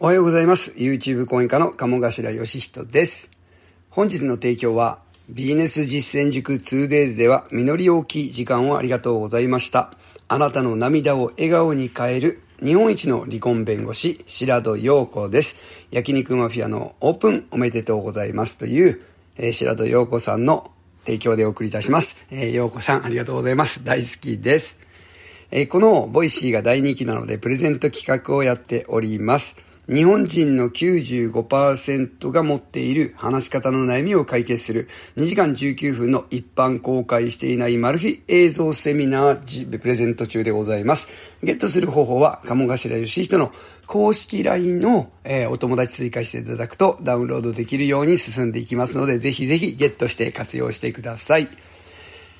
おはようございます。YouTube 講演家の鴨頭義人です。本日の提供は、ビジネス実践塾 2days では、実り大きい時間をありがとうございました。あなたの涙を笑顔に変える、日本一の離婚弁護士、白戸陽子です。焼肉マフィアのオープンおめでとうございますという、えー、白戸陽子さんの提供でお送りいたします。えー、陽子さん、ありがとうございます。大好きです。えー、このボイシーが大人気なので、プレゼント企画をやっております。日本人の95%が持っている話し方の悩みを解決する2時間19分の一般公開していないマル秘映像セミナープレゼント中でございます。ゲットする方法は鴨頭ひ人の公式 LINE の、えー、お友達追加していただくとダウンロードできるように進んでいきますのでぜひぜひゲットして活用してください。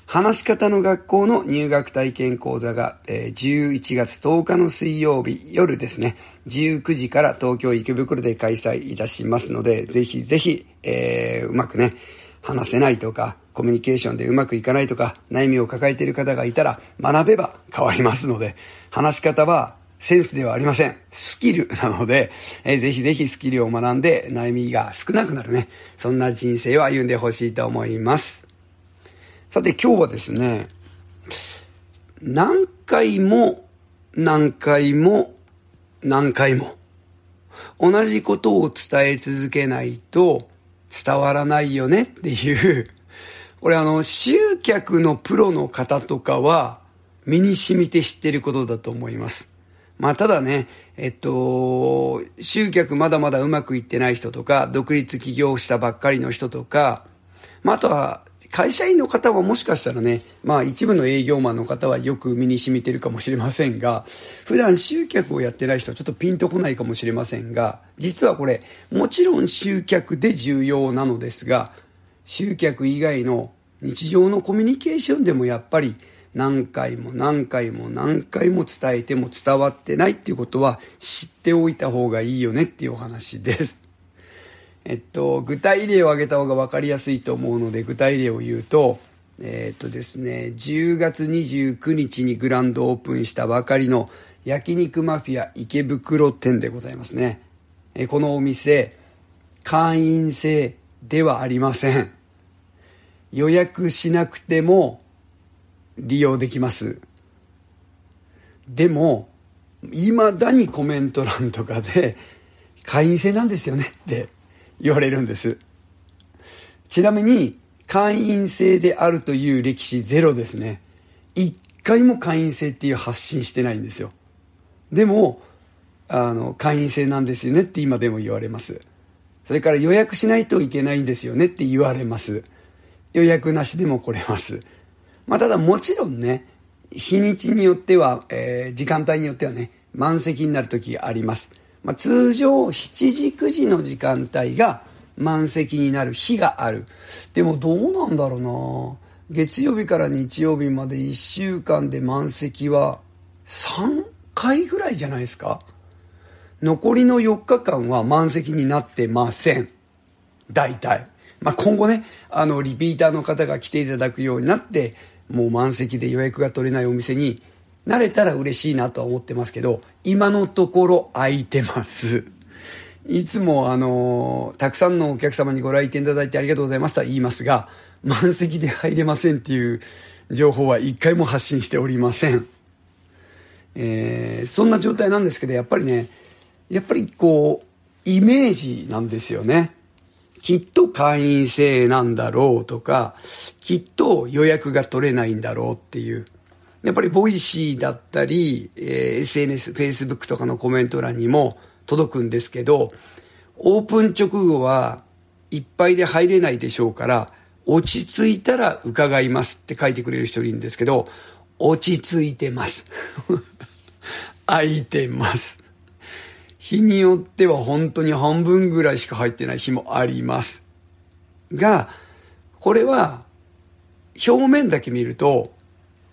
話し方の学校の入学体験講座が、えー、11月10日の水曜日夜ですね、19時から東京池袋で開催いたしますので、ぜひぜひ、えー、うまくね、話せないとか、コミュニケーションでうまくいかないとか、悩みを抱えている方がいたら、学べば変わりますので、話し方はセンスではありません。スキルなので、えー、ぜひぜひスキルを学んで悩みが少なくなるね、そんな人生を歩んでほしいと思います。さて今日はですね、何回も何回も何回も同じことを伝え続けないと伝わらないよねっていう、これあの集客のプロの方とかは身に染みて知ってることだと思います。まあ、ただね、えっと、集客まだまだうまくいってない人とか、独立起業したばっかりの人とか、まあ、あとは会社員の方はもしかしたらね、まあ一部の営業マンの方はよく身に染みてるかもしれませんが、普段集客をやってない人はちょっとピンとこないかもしれませんが、実はこれ、もちろん集客で重要なのですが、集客以外の日常のコミュニケーションでもやっぱり何回も何回も何回も伝えても伝わってないっていうことは知っておいた方がいいよねっていうお話です。えっと、具体例を挙げた方が分かりやすいと思うので、具体例を言うと、えっとですね、10月29日にグランドオープンしたばかりの焼肉マフィア池袋店でございますね。えこのお店、会員制ではありません。予約しなくても利用できます。でも、未だにコメント欄とかで、会員制なんですよねって言われるんです。ちなみに、会員制であるという歴史ゼロですね。一回も会員制っていう発信してないんですよ。でも、あの、会員制なんですよねって今でも言われます。それから予約しないといけないんですよねって言われます。予約なしでも来れます。まあ、ただもちろんね、日にちによっては、えー、時間帯によってはね、満席になる時があります。まあ、通常7時9時の時間帯が満席になる日がある。でもどうなんだろうな月曜日から日曜日まで1週間で満席は3回ぐらいじゃないですか残りの4日間は満席になってません。大体。まあ、今後ね、あの、リピーターの方が来ていただくようになって、もう満席で予約が取れないお店に慣れたら嬉しいなとは思ってますけど、今のところ空いてます。いつもあの、たくさんのお客様にご来店いただいてありがとうございますとは言いますが、満席で入れませんっていう情報は一回も発信しておりません。えー、そんな状態なんですけど、やっぱりね、やっぱりこう、イメージなんですよね。きっと会員制なんだろうとか、きっと予約が取れないんだろうっていう。やっぱりボイシーだったり、えー、SNS、Facebook とかのコメント欄にも届くんですけど、オープン直後はいっぱいで入れないでしょうから、落ち着いたら伺いますって書いてくれる人いるんですけど、落ち着いてます。空いてます。日によっては本当に半分ぐらいしか入ってない日もあります。が、これは表面だけ見ると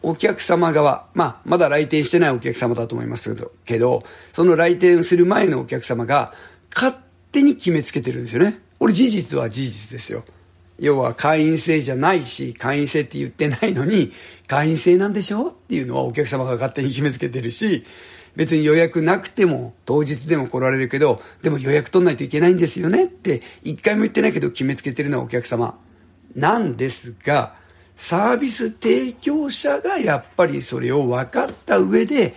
お客様側、まあ、まだ来店してないお客様だと思いますけど、その来店する前のお客様が、勝手に決めつけてるんですよね。俺事実は事実ですよ。要は会員制じゃないし、会員制って言ってないのに、会員制なんでしょっていうのはお客様が勝手に決めつけてるし、別に予約なくても当日でも来られるけど、でも予約取んないといけないんですよねって一回も言ってないけど決めつけてるのはお客様なんですが、サービス提供者がやっぱりそれを分かった上で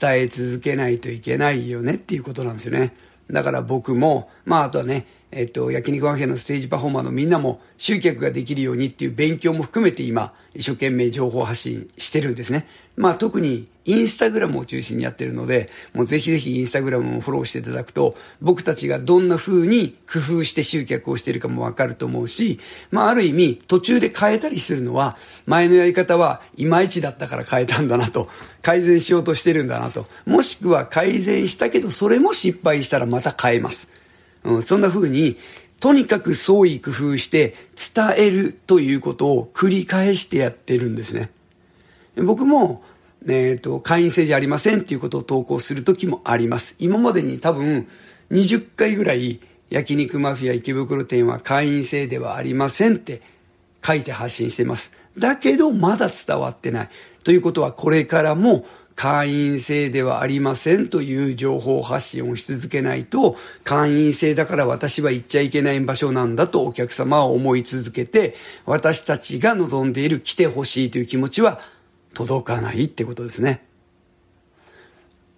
伝え続けないといけないよねっていうことなんですよね。だから僕も、まああとはね、えっと、焼肉和平のステージパフォーマーのみんなも集客ができるようにっていう勉強も含めて今、一生懸命情報発信してるんですね。まあ特にインスタグラムを中心にやってるので、もうぜひぜひインスタグラムもフォローしていただくと、僕たちがどんな風に工夫して集客をしてるかもわかると思うし、まあある意味途中で変えたりするのは、前のやり方はいまいちだったから変えたんだなと、改善しようとしてるんだなと、もしくは改善したけどそれも失敗したらまた変えます。うん、そんな風に、とにかく創意工夫して伝えるということを繰り返してやってるんですね。僕も、えっ、ー、と、会員制じゃありませんっていうことを投稿する時もあります。今までに多分20回ぐらい焼肉マフィア池袋店は会員制ではありませんって書いて発信してます。だけどまだ伝わってない。ということはこれからも会員制ではありませんという情報発信をし続けないと、会員制だから私は行っちゃいけない場所なんだとお客様は思い続けて、私たちが望んでいる来てほしいという気持ちは届かないってことですね。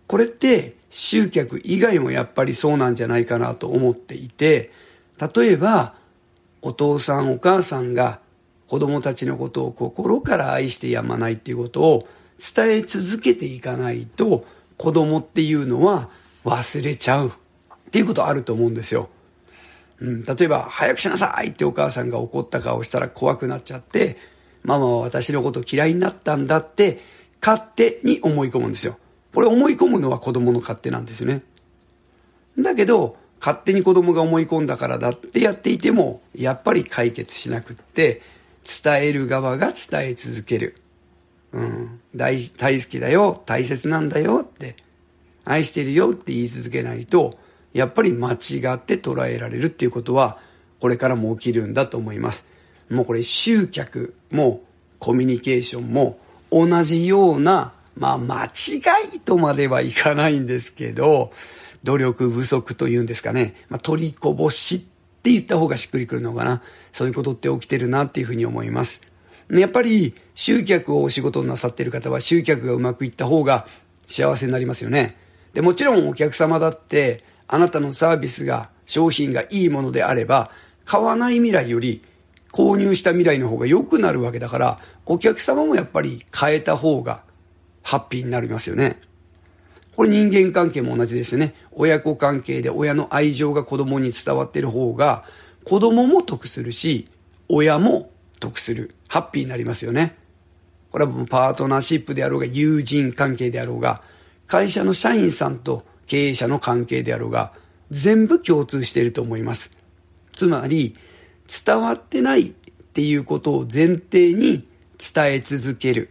これって集客以外もやっぱりそうなんじゃないかなと思っていて、例えば、お父さんお母さんが子供たちのことを心から愛してやまないっていうことを伝え続けていかないと子供っていうのは忘れちゃうっていうことあると思うんですよ。うん、例えば、早くしなさいってお母さんが怒った顔したら怖くなっちゃって、ママは私のこと嫌いになったんだって勝手に思い込むんですよ。これ思い込むのは子供の勝手なんですよね。だけど、勝手に子供が思い込んだからだってやっていても、やっぱり解決しなくって、伝える側が伝え続ける。うん、大大好きだよ、大切なんだよって、愛してるよって言い続けないと、やっぱり間違って捉えられるっていうことは、これからも起きるんだと思います。もうこれ集客もコミュニケーションも同じような、まあ間違いとまではいかないんですけど、努力不足というんですかね、まあ、取りこぼしって言った方がしっくりくるのかな。そういうことって起きてるなっていうふうに思います。やっぱり集客をお仕事になさっている方は集客がうまくいった方が幸せになりますよね。で、もちろんお客様だってあなたのサービスが、商品がいいものであれば、買わない未来より購入した未来の方が良くなるわけだから、お客様もやっぱり変えた方がハッピーになりますよね。これ人間関係も同じですよね。親子関係で親の愛情が子供に伝わってる方が、子供も得するし、親も得する、ハッピーになりますよね。これはもうパートナーシップであろうが、友人関係であろうが、会社の社員さんと経営者の関係であろうが、全部共通していると思います。つまり、伝わってないっていうことを前提に伝え続ける。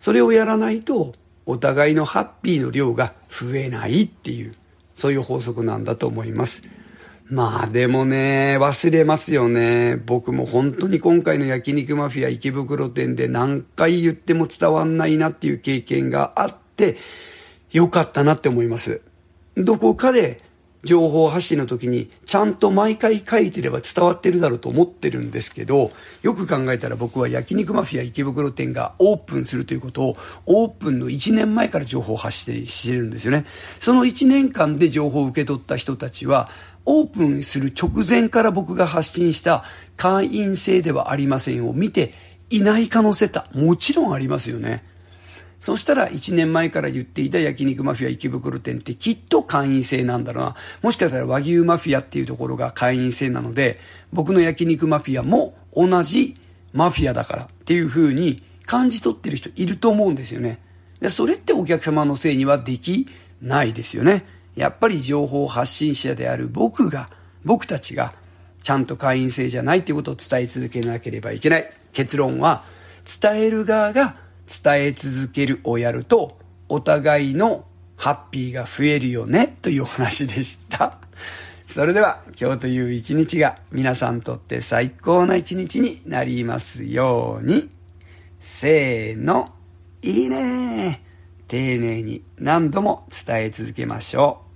それをやらないと、お互いのハッピーの量が増えないっていう、そういう法則なんだと思います。まあでもね、忘れますよね。僕も本当に今回の焼肉マフィア池袋店で何回言っても伝わんないなっていう経験があって、よかったなって思います。どこかで情報発信の時にちゃんと毎回書いてれば伝わってるだろうと思ってるんですけど、よく考えたら僕は焼肉マフィア池袋店がオープンするということをオープンの1年前から情報発信してるんですよね。その1年間で情報を受け取った人たちは、オープンする直前から僕が発信した会員制ではありませんを見ていない可能性ってもちろんありますよね。そしたら1年前から言っていた焼肉マフィア池袋店ってきっと会員制なんだろうな。もしかしたら和牛マフィアっていうところが会員制なので、僕の焼肉マフィアも同じマフィアだからっていう風に感じ取ってる人いると思うんですよね。で、それってお客様のせいにはできないですよね。やっぱり情報発信者である僕が、僕たちが、ちゃんと会員制じゃないってことを伝え続けなければいけない。結論は、伝える側が伝え続けるをやると、お互いのハッピーが増えるよね、というお話でした。それでは、今日という一日が皆さんにとって最高な一日になりますように。せーの、いいね丁寧に何度も伝え続けましょう。